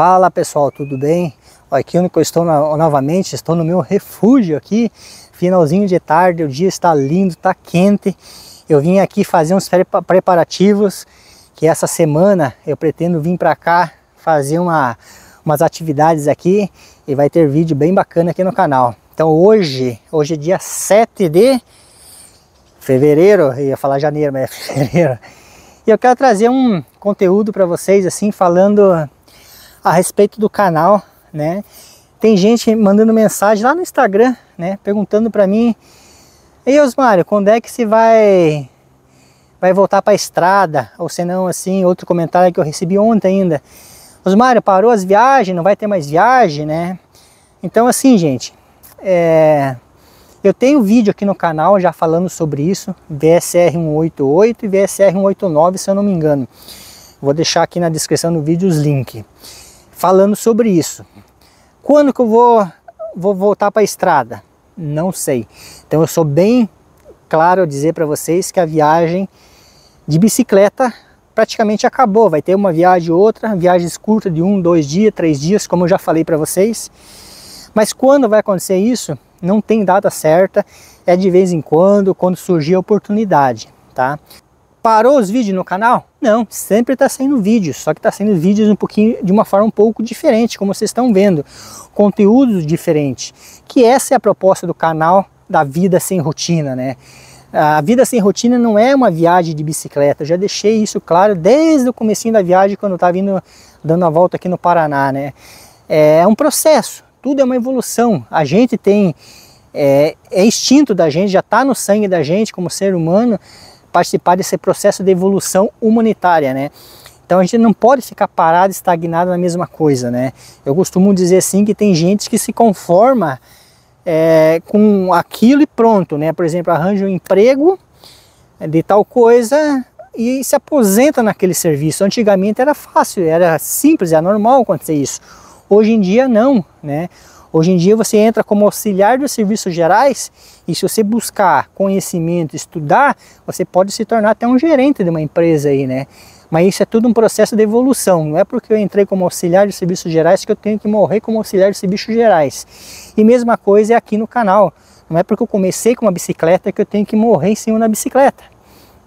Fala pessoal, tudo bem? Aqui onde eu estou novamente, estou no meu refúgio aqui, finalzinho de tarde, o dia está lindo, está quente. Eu vim aqui fazer uns preparativos, que essa semana eu pretendo vir para cá fazer uma, umas atividades aqui e vai ter vídeo bem bacana aqui no canal. Então hoje, hoje é dia 7 de fevereiro, ia falar janeiro, mas é fevereiro. E eu quero trazer um conteúdo para vocês assim falando a respeito do canal, né? Tem gente mandando mensagem lá no Instagram, né? Perguntando para mim, Ei Osmário, quando é que você vai vai voltar para a estrada? Ou senão assim, outro comentário que eu recebi ontem ainda. Osmário, parou as viagens, não vai ter mais viagem, né? Então assim, gente, é... eu tenho vídeo aqui no canal já falando sobre isso, VSR 188 e VSR 189, se eu não me engano. Vou deixar aqui na descrição do vídeo os links falando sobre isso. Quando que eu vou, vou voltar para a estrada? Não sei. Então eu sou bem claro ao dizer para vocês que a viagem de bicicleta praticamente acabou. Vai ter uma viagem outra, viagens curtas de um, dois dias, três dias, como eu já falei para vocês. Mas quando vai acontecer isso? Não tem data certa, é de vez em quando, quando surgir a oportunidade, tá? Parou os vídeos no canal? Não, sempre está saindo vídeos, só que está saindo vídeos um pouquinho de uma forma um pouco diferente, como vocês estão vendo, conteúdos diferentes. Que essa é a proposta do canal da vida sem rotina, né? A vida sem rotina não é uma viagem de bicicleta, eu já deixei isso claro desde o comecinho da viagem, quando está estava vindo, dando a volta aqui no Paraná, né? É, é um processo, tudo é uma evolução. A gente tem, é, é instinto da gente, já está no sangue da gente como ser humano, participar desse processo de evolução humanitária, né? Então a gente não pode ficar parado, estagnado na mesma coisa, né? Eu costumo dizer assim que tem gente que se conforma é, com aquilo e pronto, né? Por exemplo, arranja um emprego eh, de tal coisa e se aposenta naquele serviço. Antigamente era fácil, era simples, era é normal acontecer isso. Hoje em dia não, né? Hoje em dia você entra como auxiliar dos serviços gerais e se você buscar conhecimento, estudar, você pode se tornar até um gerente de uma empresa aí, né? Mas isso é tudo um processo de evolução, não é porque eu entrei como auxiliar de serviços gerais que eu tenho que morrer como auxiliar de serviços gerais. E mesma coisa é aqui no canal, não é porque eu comecei com uma bicicleta que eu tenho que morrer em cima da bicicleta.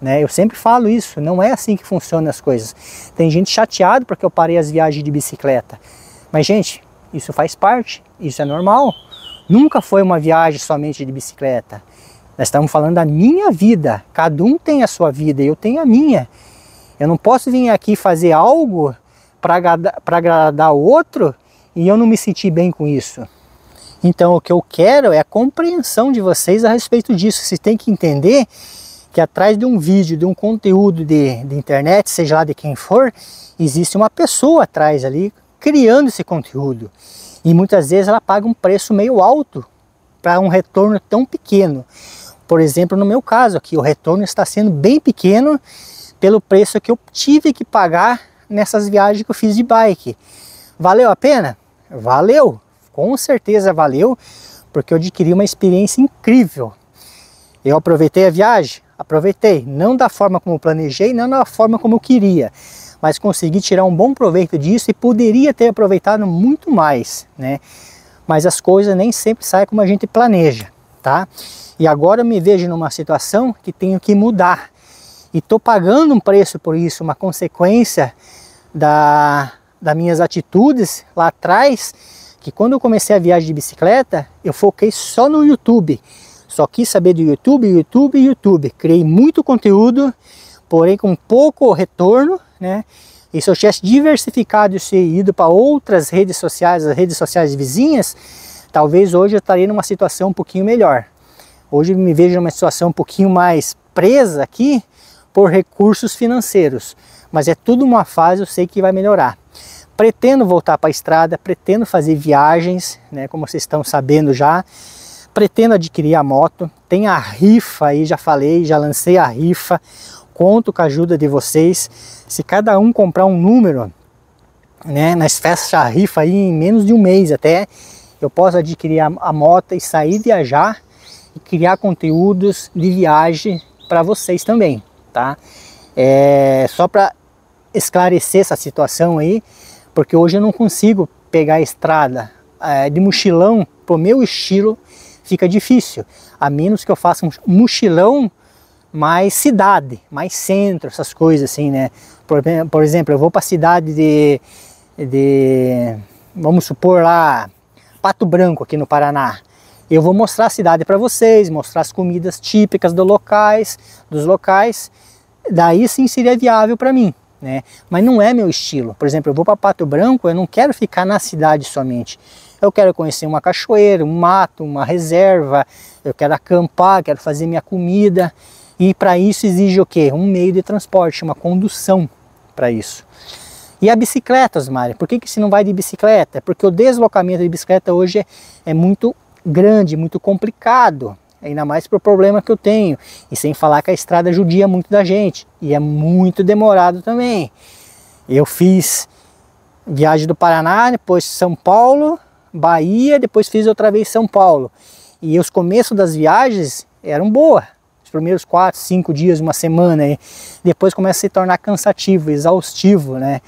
Né? Eu sempre falo isso, não é assim que funcionam as coisas. Tem gente chateado porque eu parei as viagens de bicicleta. Mas gente, isso faz parte, isso é normal. Nunca foi uma viagem somente de bicicleta. Nós estamos falando da minha vida. Cada um tem a sua vida e eu tenho a minha. Eu não posso vir aqui fazer algo para agradar, agradar o outro e eu não me sentir bem com isso. Então, o que eu quero é a compreensão de vocês a respeito disso. Vocês têm que entender que atrás de um vídeo, de um conteúdo de, de internet, seja lá de quem for, existe uma pessoa atrás ali criando esse conteúdo. E muitas vezes ela paga um preço meio alto para um retorno tão pequeno. Por exemplo, no meu caso aqui, o retorno está sendo bem pequeno pelo preço que eu tive que pagar nessas viagens que eu fiz de bike. Valeu a pena? Valeu! Com certeza valeu, porque eu adquiri uma experiência incrível. Eu aproveitei a viagem? Aproveitei, não da forma como planejei, não da forma como eu queria, mas consegui tirar um bom proveito disso e poderia ter aproveitado muito mais, né? Mas as coisas nem sempre saem como a gente planeja, tá? E agora eu me vejo numa situação que tenho que mudar e estou pagando um preço por isso, uma consequência da, das minhas atitudes lá atrás, que quando eu comecei a viagem de bicicleta, eu foquei só no YouTube. Só quis saber do YouTube, YouTube, YouTube. Criei muito conteúdo, porém com pouco retorno, né? E se eu tivesse diversificado isso e ido para outras redes sociais, as redes sociais vizinhas, talvez hoje eu estaria numa situação um pouquinho melhor. Hoje me vejo numa situação um pouquinho mais presa aqui por recursos financeiros, mas é tudo uma fase, eu sei que vai melhorar. Pretendo voltar para a estrada, pretendo fazer viagens, né, como vocês estão sabendo já. Pretendo adquirir a moto, tem a rifa aí, já falei, já lancei a rifa conto com a ajuda de vocês. Se cada um comprar um número, né, nas festas a rifa aí em menos de um mês até, eu posso adquirir a, a moto e sair viajar e criar conteúdos de viagem para vocês também, tá? É, só para esclarecer essa situação aí, porque hoje eu não consigo pegar a estrada é, de mochilão pro meu estilo, fica difícil, a menos que eu faça um mochilão mais cidade, mais centro, essas coisas assim, né? Por, por exemplo, eu vou para a cidade de, de, vamos supor lá, Pato Branco aqui no Paraná. Eu vou mostrar a cidade para vocês, mostrar as comidas típicas do locais, dos locais. Daí sim seria viável para mim, né? Mas não é meu estilo. Por exemplo, eu vou para Pato Branco, eu não quero ficar na cidade somente. Eu quero conhecer uma cachoeira, um mato, uma reserva, eu quero acampar, quero fazer minha comida. E para isso exige o quê? Um meio de transporte, uma condução para isso. E a bicicleta, Osmar, por que, que se não vai de bicicleta? É porque o deslocamento de bicicleta hoje é, é muito grande, muito complicado ainda mais para o problema que eu tenho. E sem falar que a estrada judia muito da gente e é muito demorado também. Eu fiz viagem do Paraná, depois São Paulo, Bahia, depois fiz outra vez São Paulo. E os começos das viagens eram boas, primeiros quatro, cinco dias, uma semana, e depois começa a se tornar cansativo, exaustivo, né?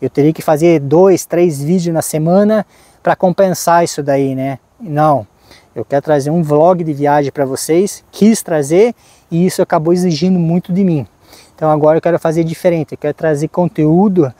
Eu teria que fazer dois, três vídeos na semana para compensar isso daí, né? Não, eu quero trazer um vlog de viagem para vocês, quis trazer e isso acabou exigindo muito de mim. Então agora eu quero fazer diferente, eu quero trazer conteúdo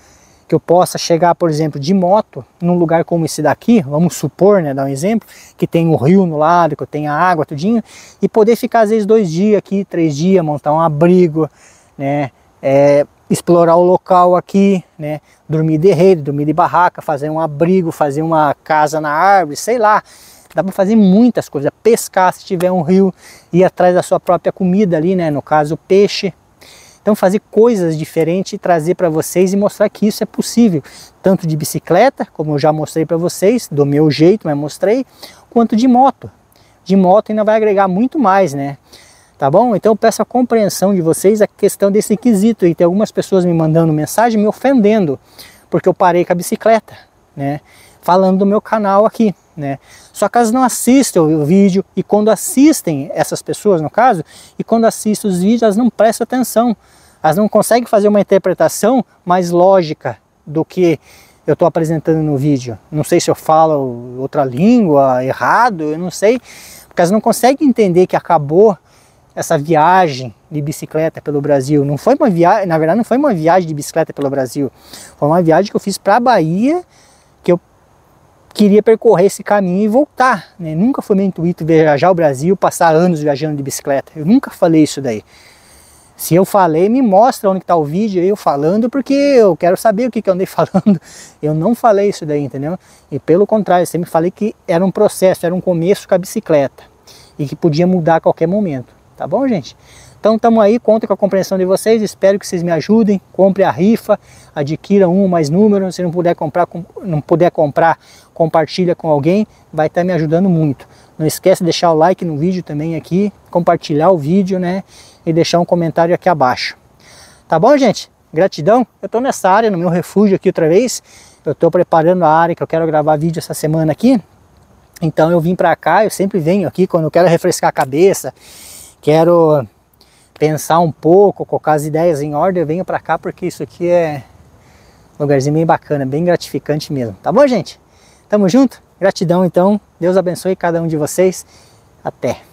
que eu possa chegar, por exemplo, de moto, num lugar como esse daqui, vamos supor, né, dar um exemplo, que tem um rio no lado, que eu tenho a água, tudinho, e poder ficar às vezes dois dias aqui, três dias, montar um abrigo, né, é, explorar o local aqui, né, dormir de rede, dormir de barraca, fazer um abrigo, fazer uma casa na árvore, sei lá, dá para fazer muitas coisas, pescar se tiver um rio, ir atrás da sua própria comida ali, né, no caso peixe, então fazer coisas diferentes e trazer para vocês e mostrar que isso é possível, tanto de bicicleta, como eu já mostrei para vocês, do meu jeito, mas mostrei, quanto de moto. De moto ainda vai agregar muito mais, né? Tá bom? Então peço a compreensão de vocês a questão desse quesito e tem algumas pessoas me mandando mensagem me ofendendo porque eu parei com a bicicleta, né? Falando do meu canal aqui né? Só que elas não assistem o vídeo e quando assistem essas pessoas, no caso, e quando assistem os vídeos, elas não prestam atenção. Elas não conseguem fazer uma interpretação mais lógica do que eu estou apresentando no vídeo. Não sei se eu falo outra língua, errado, eu não sei, porque elas não conseguem entender que acabou essa viagem de bicicleta pelo Brasil. Não foi uma viagem, na verdade, não foi uma viagem de bicicleta pelo Brasil. Foi uma viagem que eu fiz para a Bahia, que eu queria percorrer esse caminho e voltar. Né? Nunca foi meu intuito viajar o Brasil, passar anos viajando de bicicleta. Eu nunca falei isso daí. Se eu falei, me mostra onde está o vídeo eu falando, porque eu quero saber o que, que eu andei falando. Eu não falei isso daí, entendeu? E pelo contrário, sempre falei que era um processo, era um começo com a bicicleta e que podia mudar a qualquer momento. Tá bom, gente? Então estamos aí, conto com a compreensão de vocês, espero que vocês me ajudem, compre a rifa, adquira um mais número, se não puder comprar, não puder comprar, compartilha com alguém, vai estar tá me ajudando muito. Não esquece de deixar o like no vídeo também aqui, compartilhar o vídeo, né, e deixar um comentário aqui abaixo. Tá bom, gente? Gratidão. Eu estou nessa área, no meu refúgio aqui outra vez. Eu estou preparando a área que eu quero gravar vídeo essa semana aqui. Então eu vim para cá, eu sempre venho aqui quando eu quero refrescar a cabeça, quero pensar um pouco, colocar as ideias em ordem, eu venho para cá porque isso aqui é um lugarzinho bem bacana, bem gratificante mesmo. Tá bom, gente? Tamo junto? Gratidão então. Deus abençoe cada um de vocês. Até.